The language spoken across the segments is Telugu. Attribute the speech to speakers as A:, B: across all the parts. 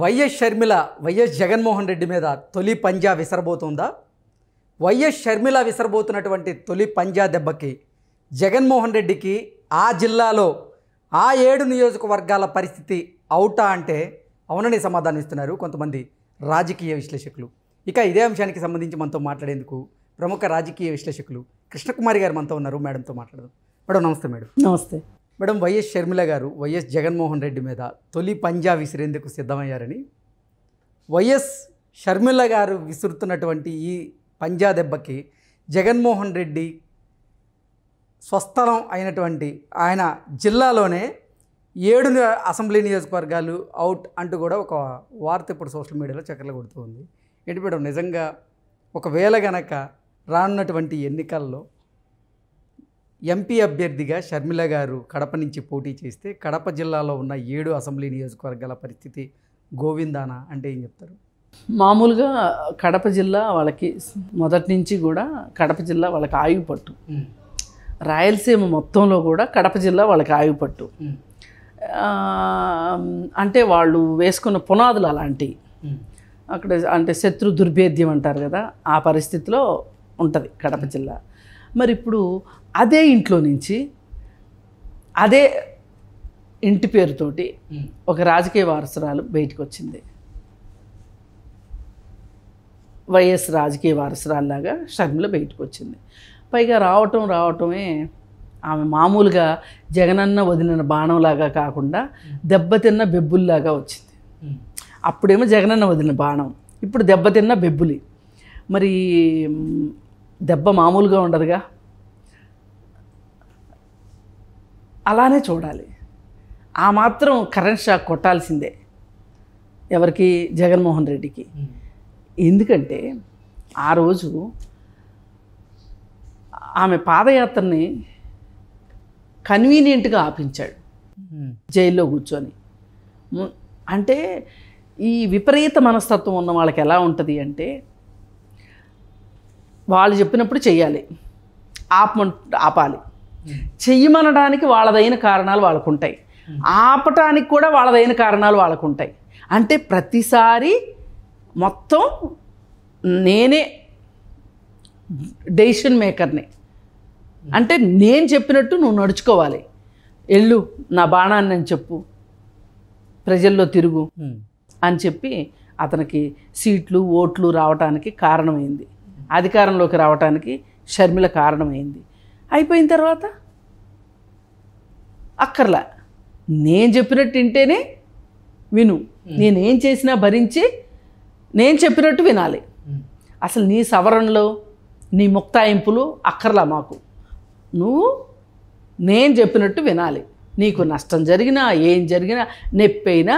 A: వైఎస్ షర్మిల వైఎస్ జగన్మోహన్ రెడ్డి మీద తొలి పంజా విసరబోతుందా వైఎస్ షర్మిల విసరబోతున్నటువంటి తొలి పంజా దెబ్బకి జగన్మోహన్ రెడ్డికి ఆ జిల్లాలో ఆ ఏడు నియోజకవర్గాల పరిస్థితి అవుటా అంటే అవునని సమాధానం ఇస్తున్నారు కొంతమంది రాజకీయ విశ్లేషకులు ఇక ఇదే అంశానికి సంబంధించి మనతో మాట్లాడేందుకు ప్రముఖ రాజకీయ విశ్లేషకులు కృష్ణకుమారి గారు మనతో ఉన్నారు మేడంతో మాట్లాడదాం మేడం నమస్తే మేడం నమస్తే మేడం వైఎస్ షర్మిల గారు వైఎస్ జగన్మోహన్ రెడ్డి మీద తొలి పంజా విసిరేందుకు సిద్ధమయ్యారని వైఎస్ షర్మిల గారు విసురుతున్నటువంటి ఈ పంజా దెబ్బకి జగన్మోహన్ రెడ్డి స్వస్థలం అయినటువంటి ఆయన జిల్లాలోనే ఏడు అసెంబ్లీ నియోజకవర్గాలు అవుట్ అంటూ కూడా ఒక వార్త ఇప్పుడు సోషల్ మీడియాలో చక్కర్లు కొడుతుంది ఏంటి మేడం నిజంగా ఒకవేళ గనక రానున్నటువంటి ఎన్నికల్లో ఎంపీ అభ్యర్థిగా షర్మిల గారు కడప నుంచి పోటీ చేస్తే కడప జిల్లాలో ఉన్న ఏడు అసెంబ్లీ నియోజకవర్గాల పరిస్థితి గోవిందానా అంటే ఏం చెప్తారు
B: మామూలుగా కడప జిల్లా వాళ్ళకి మొదటి నుంచి కూడా కడప జిల్లా వాళ్ళకి ఆయుపట్టు రాయలసీమ మొత్తంలో కూడా కడప జిల్లా వాళ్ళకి ఆయుపట్టు అంటే వాళ్ళు వేసుకున్న పునాదులు అలాంటివి అక్కడ అంటే శత్రు దుర్భేద్యం అంటారు కదా ఆ పరిస్థితిలో ఉంటుంది కడప జిల్లా మరి ఇప్పుడు అదే ఇంట్లో నుంచి అదే ఇంటి పేరుతోటి ఒక రాజకీయ వారసురాలు బయటకు వచ్చింది వైఎస్ రాజకీయ వారసురాల్లాగా షర్మిల బయటకు వచ్చింది పైగా రావటం రావటమే ఆమె మామూలుగా జగనన్న వదిలిన బాణంలాగా కాకుండా దెబ్బతిన్న బెబ్బుల్లాగా వచ్చింది అప్పుడేమో జగనన్న వదిలిన బాణం ఇప్పుడు దెబ్బతిన్న బెబ్బులి మరి దెబ్బ మామూలుగా ఉండదుగా అలానే చూడాలి ఆ మాత్రం కరెంట్ షాక్ కొట్టాల్సిందే ఎవరికి జగన్మోహన్ రెడ్డికి ఎందుకంటే ఆ రోజు ఆమె పాదయాత్రని కన్వీనియంట్గా ఆపించాడు జైల్లో కూర్చొని అంటే ఈ విపరీత మనస్తత్వం ఉన్న వాళ్ళకి ఎలా ఉంటుంది అంటే వాళ్ళు చెప్పినప్పుడు చెయ్యాలి ఆపమ ఆపాలి చెయ్యమనడానికి వాళ్ళదైన కారణాలు వాళ్ళకుంటాయి ఆపటానికి కూడా వాళ్ళదైన కారణాలు వాళ్ళకుంటాయి అంటే ప్రతిసారి మొత్తం నేనే డెసిషన్ మేకర్ని అంటే నేను చెప్పినట్టు నువ్వు నడుచుకోవాలి ఎల్లు నా బాణాన్ని అని చెప్పు ప్రజల్లో తిరుగు అని చెప్పి అతనికి సీట్లు ఓట్లు రావటానికి కారణమైంది అధికారంలోకి రావటానికి షర్మిల కారణమైంది అయిపోయిన తర్వాత అక్కర్లా నేను చెప్పినట్టు వింటేనే విను నేనేం చేసినా భరించి నేను చెప్పినట్టు వినాలి అసలు నీ సవరణలో నీ ముక్తాయింపులు అక్కర్లా మాకు నువ్వు నేను చెప్పినట్టు వినాలి నీకు నష్టం జరిగినా ఏం జరిగినా నొప్పైనా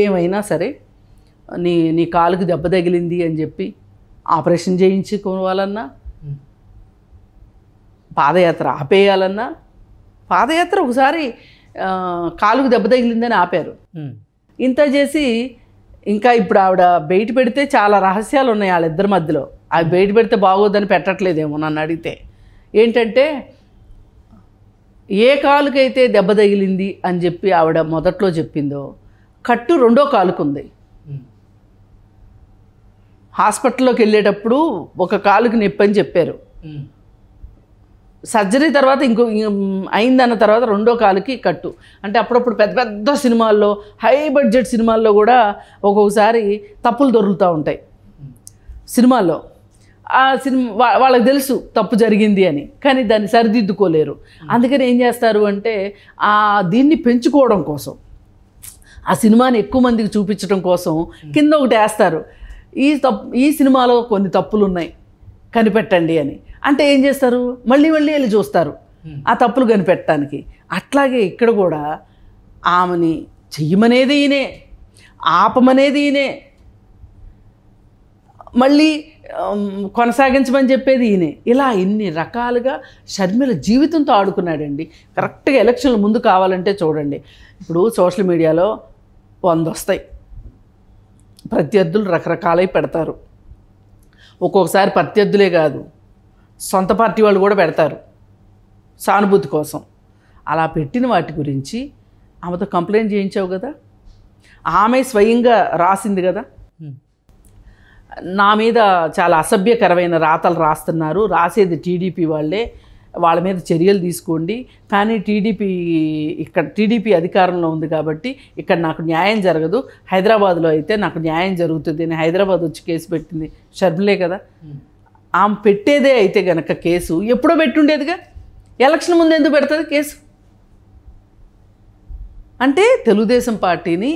B: ఏమైనా సరే నీ నీ కాలుకు దెబ్బ తగిలింది అని చెప్పి ఆపరేషన్ చేయించుకోవాలన్నా పాదయాత్ర ఆపేయాలన్నా పాదయాత్ర ఒకసారి కాలుకు దెబ్బ తగిలిందని ఆపారు ఇంత చేసి ఇంకా ఇప్పుడు ఆవిడ బయట పెడితే చాలా రహస్యాలు ఉన్నాయి వాళ్ళిద్దరి మధ్యలో అవి బయట పెడితే బాగోదని పెట్టట్లేదేమో నన్ను అడిగితే ఏంటంటే ఏ కాలుకైతే దెబ్బ తగిలింది అని చెప్పి ఆవిడ మొదట్లో చెప్పిందో కట్టు రెండో కాలుకుంది హాస్పిటల్లోకి వెళ్ళేటప్పుడు ఒక కాలుకి నొప్పి అని చెప్పారు సర్జరీ తర్వాత ఇంకో అయిందన్న తర్వాత రెండో కాలుకి కట్టు అంటే అప్పుడప్పుడు పెద్ద పెద్ద సినిమాల్లో హై బడ్జెట్ సినిమాల్లో కూడా ఒక్కొక్కసారి తప్పులు దొరుకుతూ ఉంటాయి సినిమాల్లో ఆ సినిమా వాళ్ళకి తెలుసు తప్పు జరిగింది అని కానీ దాన్ని సరిదిద్దుకోలేరు అందుకని ఏం చేస్తారు అంటే ఆ దీన్ని పెంచుకోవడం కోసం ఆ సినిమాని ఎక్కువ మందికి చూపించడం కోసం కింద ఒకటి వేస్తారు ఈ తప్పు ఈ సినిమాలో కొన్ని తప్పులు ఉన్నాయి కనిపెట్టండి అని అంటే ఏం చేస్తారు మళ్ళీ మళ్ళీ వెళ్ళి చూస్తారు ఆ తప్పులు కనిపెట్టడానికి అట్లాగే ఇక్కడ కూడా ఆమెని చెయ్యమనేది ఈయనే ఆపమనేది ఈయనే మళ్ళీ కొనసాగించమని చెప్పేది ఈయనే ఇలా ఇన్ని రకాలుగా షర్మిల జీవితంతో ఆడుకున్నాడండి కరెక్ట్గా ఎలక్షన్లు ముందు కావాలంటే చూడండి ఇప్పుడు సోషల్ మీడియాలో వంద వస్తాయి ప్రత్యర్థులు రకరకాలై పెడతారు ఒక్కొక్కసారి ప్రత్యర్థులే కాదు సొంత పార్టీ వాళ్ళు కూడా పెడతారు సానుభూతి కోసం అలా పెట్టిన వాటి గురించి ఆమెతో కంప్లైంట్ చేయించావు కదా ఆమె స్వయంగా రాసింది కదా నా మీద చాలా అసభ్యకరమైన రాతలు రాస్తున్నారు రాసేది టీడీపీ వాళ్ళే వాళ్ళ మీద చర్యలు తీసుకోండి కానీ టీడీపీ ఇక్కడ టీడీపీ అధికారంలో ఉంది కాబట్టి ఇక్కడ నాకు న్యాయం జరగదు హైదరాబాద్లో అయితే నాకు న్యాయం జరుగుతుంది అని హైదరాబాద్ వచ్చి కేసు పెట్టింది షర్మిలే కదా hmm. ఆమె పెట్టేదే అయితే గనక కేసు ఎప్పుడో పెట్టుండేదిగా ఎలక్షన్ ముందు ఎందుకు పెడుతుంది కేసు అంటే తెలుగుదేశం పార్టీని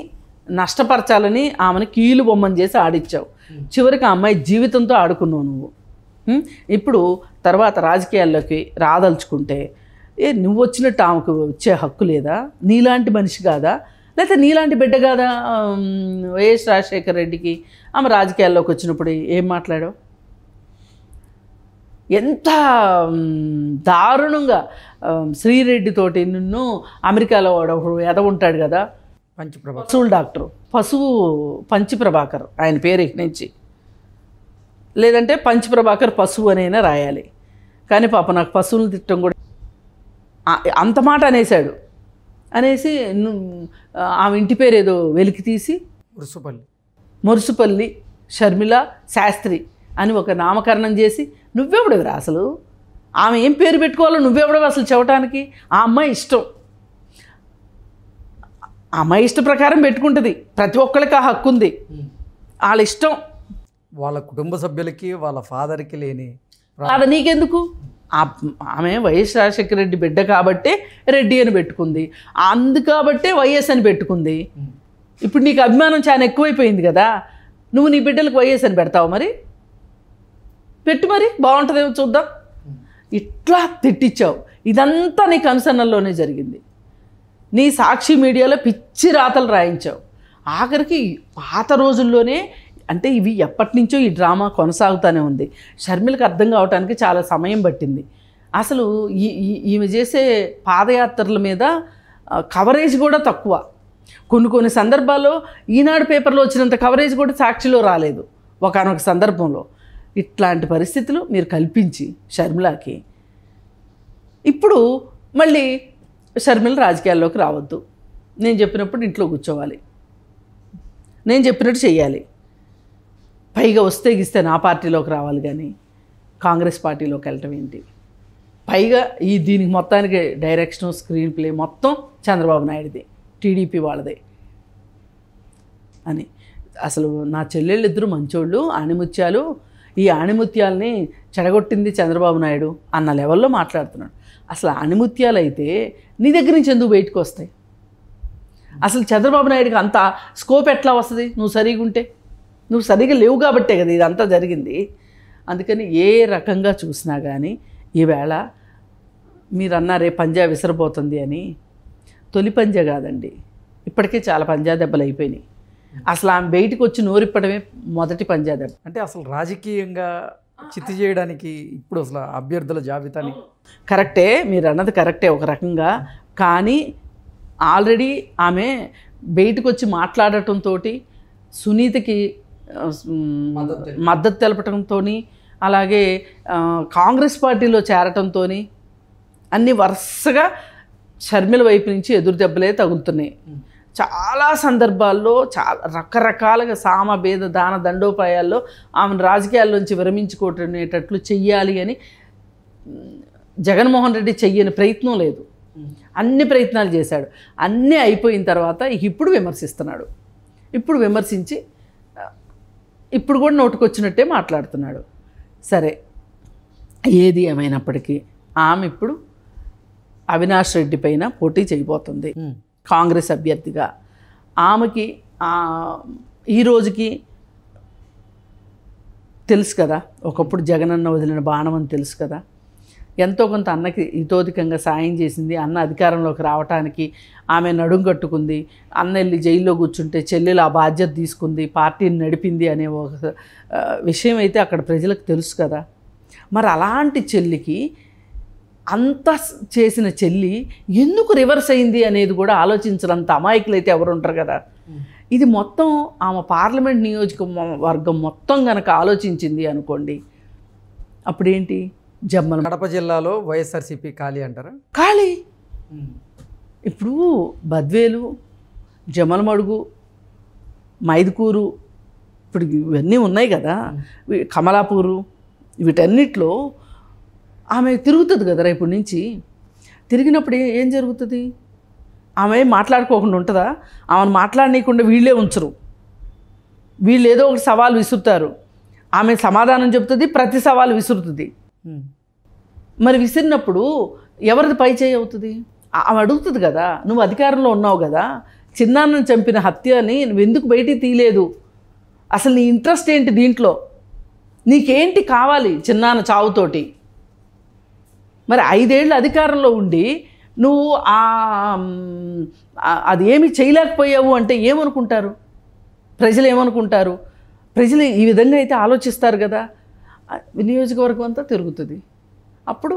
B: నష్టపరచాలని ఆమెను కీలు బొమ్మని చేసి ఆడిచ్చావు hmm. చివరికి ఆ అమ్మాయి జీవితంతో ఆడుకున్నావు నువ్వు ఇప్పుడు తర్వాత రాజకీయాల్లోకి రాదలుచుకుంటే ఏ నువ్వు వచ్చినట్టు ఆమెకు వచ్చే హక్కు లేదా నీలాంటి మనిషి కాదా లేకపోతే నీలాంటి బిడ్డ కాదా వైఎస్ రాజశేఖర రెడ్డికి ఆమె రాజకీయాల్లోకి వచ్చినప్పుడు ఏం మాట్లాడావు ఎంత దారుణంగా శ్రీరెడ్డితోటి నిన్ను అమెరికాలో ఎద ఉంటాడు కదా పంచప్రభా పశువుల డాక్టరు పశువు పంచి ప్రభాకర్ ఆయన పేరు నుంచి లేదంటే పంచప్రభాకర్ పశువు అనైనా రాయాలి కానీ పాప నాకు పశువులు తిట్టడం కూడా అంత మాట అనేశాడు అనేసి ఆమె ఇంటి పేరు ఏదో వెలికి తీసి మురుసుపల్లి మురుసుపల్లి షర్మిల శాస్త్రి అని ఒక నామకరణం చేసి నువ్వెవడవిరా అసలు ఆమె ఏం పేరు పెట్టుకోవాలో నువ్వెవడవి అసలు చెప్పటానికి ఆ అమ్మాయి ఇష్టం అమ్మాయి ఇష్ట ప్రకారం పెట్టుకుంటుంది ప్రతి ఒక్కరికి ఆ హక్కు
A: ఉంది వాళ్ళ ఇష్టం వాళ్ళ కుటుంబ సభ్యులకి వాళ్ళ ఫాదర్కి లేని అలా నీకెందుకు ఆమె వైఎస్ రాజశేఖర రెడ్డి బిడ్డ కాబట్టే రెడ్డి
B: అని పెట్టుకుంది అందు కాబట్టే వైఎస్ అని పెట్టుకుంది ఇప్పుడు నీకు అభిమానం చాలా ఎక్కువైపోయింది కదా నువ్వు నీ బిడ్డలకు వైఎస్ అని పెడతావు మరి పెట్టు మరి బాగుంటుందేమో చూద్దాం ఇట్లా తిట్టించావు ఇదంతా నీ కన్సర్నల్లోనే జరిగింది నీ సాక్షి మీడియాలో పిచ్చి రాతలు రాయించావు ఆఖరికి పాత రోజుల్లోనే అంటే ఇవి ఎప్పటి నుంచో ఈ డ్రామా కొనసాగుతూనే ఉంది షర్మిలకు అర్థం కావడానికి చాలా సమయం పట్టింది అసలు ఈ ఈమె చేసే పాదయాత్రల మీద కవరేజ్ కూడా తక్కువ కొన్ని కొన్ని సందర్భాల్లో ఈనాడు పేపర్లో వచ్చినంత కవరేజ్ కూడా సాక్షిలో రాలేదు ఒకనొక సందర్భంలో ఇట్లాంటి పరిస్థితులు మీరు కల్పించి షర్మిలాకి ఇప్పుడు మళ్ళీ షర్మిల రాజకీయాల్లోకి రావద్దు నేను చెప్పినప్పుడు ఇంట్లో కూర్చోవాలి నేను చెప్పినట్టు చేయాలి పైగా వస్తే గిస్తే నా పార్టీలోకి రావాలి కానీ కాంగ్రెస్ పార్టీలోకి వెళ్ళటం ఏంటి పైగా ఈ దీనికి మొత్తానికి డైరెక్షన్ స్క్రీన్ ప్లే మొత్తం చంద్రబాబు నాయుడిది టీడీపీ వాళ్ళదే అని అసలు నా చెల్లెళ్ళు ఇద్దరు మంచోళ్ళు ఆణిముత్యాలు ఈ ఆణిముత్యాలని చెడగొట్టింది చంద్రబాబు నాయుడు అన్న లెవెల్లో మాట్లాడుతున్నాడు అసలు ఆణిముత్యాలు అయితే నీ దగ్గర నుంచి ఎందుకు బయటకు వస్తాయి అసలు చంద్రబాబు నాయుడికి అంత స్కోప్ ఎట్లా వస్తుంది నువ్వు సరిగా ఉంటే నువ్వు సరిగా లేవు కాబట్టే కదా ఇదంతా జరిగింది అందుకని ఏ రకంగా చూసినా కానీ ఈవేళ మీరు అన్నారే పంజా విసిరబోతుంది అని తొలి పంజా కాదండి ఇప్పటికే చాలా పంజా దెబ్బలు అయిపోయినాయి అసలు ఆమె బయటకు వచ్చి నోరిప్పడమే మొదటి పంజా దెబ్బ
A: అంటే అసలు రాజకీయంగా చిత్తి చేయడానికి ఇప్పుడు అసలు అభ్యర్థుల జాబితాని
B: కరెక్టే మీరు అన్నది కరెక్టే ఒక రకంగా కానీ ఆల్రెడీ ఆమె బయటకు వచ్చి మాట్లాడటంతో సునీతకి మద్దతు తెలపటంతో అలాగే కాంగ్రెస్ పార్టీలో చేరటంతో అన్ని వరుసగా షర్మిల వైపు నుంచి ఎదురు దెబ్బలే తగులుతున్నాయి చాలా సందర్భాల్లో చాలా రకరకాలుగా సామభేద దాన దండోపాయాల్లో ఆమెను రాజకీయాల్లోంచి విరమించుకోవటనేటట్లు చెయ్యాలి అని జగన్మోహన్ రెడ్డి చెయ్యని ప్రయత్నం లేదు అన్ని ప్రయత్నాలు చేశాడు అన్నీ అయిపోయిన తర్వాత ఇప్పుడు విమర్శిస్తున్నాడు ఇప్పుడు విమర్శించి ఇప్పుడు కూడా నోటుకొచ్చినట్టే మాట్లాడుతున్నాడు సరే ఏది ఏమైనప్పటికీ ఆమె ఇప్పుడు అవినాష్ రెడ్డి పైన పోటీ చేయబోతుంది కాంగ్రెస్ అభ్యర్థిగా ఆమెకి ఈ రోజుకి తెలుసు కదా ఒకప్పుడు జగనన్న వదిలిన బాణం అని తెలుసు కదా ఎంతో కొంత అన్నకి హితోధికంగా సాయం చేసింది అన్న అధికారంలోకి రావటానికి ఆమె నడుం కట్టుకుంది అన్న వెళ్ళి జైల్లో కూర్చుంటే చెల్లెలు ఆ బాధ్యత తీసుకుంది పార్టీని నడిపింది అనే ఒక విషయం అయితే అక్కడ ప్రజలకు తెలుసు కదా మరి అలాంటి చెల్లికి అంత చేసిన చెల్లి ఎందుకు రివర్స్ అయింది అనేది కూడా ఆలోచించడంత అమాయకులు అయితే ఎవరు ఉంటారు కదా ఇది మొత్తం ఆమె పార్లమెంట్ నియోజకవర్గం మొత్తం కనుక ఆలోచించింది అనుకోండి అప్పుడేంటి జమ్మల్ కడప
A: జిల్లాలో వైఎస్ఆర్సీపీ ఖాళీ అంటారా
B: ఖాళీ hmm. ఇప్పుడు బద్వేలు జమలమడుగు మైదుకూరు ఇప్పుడు ఇవన్నీ ఉన్నాయి కదా hmm. కమలాపూరు వీటన్నిటిలో ఆమె తిరుగుతుంది కదరా ఇప్పటి నుంచి తిరిగినప్పుడు ఏం జరుగుతుంది ఆమె మాట్లాడుకోకుండా ఉంటుందా ఆమెను మాట్లాడనీయకుండా వీళ్ళే ఉంచరు వీళ్ళు ఏదో ఒక సవాల్ విసురుతారు ఆమె సమాధానం చెబుతుంది ప్రతి సవాల్ విసురుతుంది hmm. మరి విసిరినప్పుడు ఎవరిది పై చేయి అవుతుంది అవి అడుగుతుంది కదా నువ్వు అధికారంలో ఉన్నావు కదా చిన్నాన్నను చంపిన హత్యని నువ్వు ఎందుకు బయటికి తీయలేదు అసలు నీ ఇంట్రెస్ట్ ఏంటి దీంట్లో నీకేంటి కావాలి చిన్నాన్న చావుతోటి మరి ఐదేళ్ళు అధికారంలో ఉండి నువ్వు అది ఏమి చేయలేకపోయావు అంటే ఏమనుకుంటారు ప్రజలు ఏమనుకుంటారు ప్రజలు ఈ విధంగా అయితే ఆలోచిస్తారు కదా నియోజకవర్గం అంతా తిరుగుతుంది అప్పుడు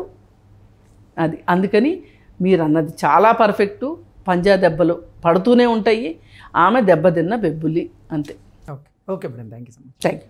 B: అది అందుకని మీరు అన్నది చాలా పర్ఫెక్టు పంజా దెబ్బలు పడుతూనే ఉంటాయి ఆమె దెబ్బతిన్న బెబ్బులి అంతే okay
A: okay madam thank you so much
B: thank you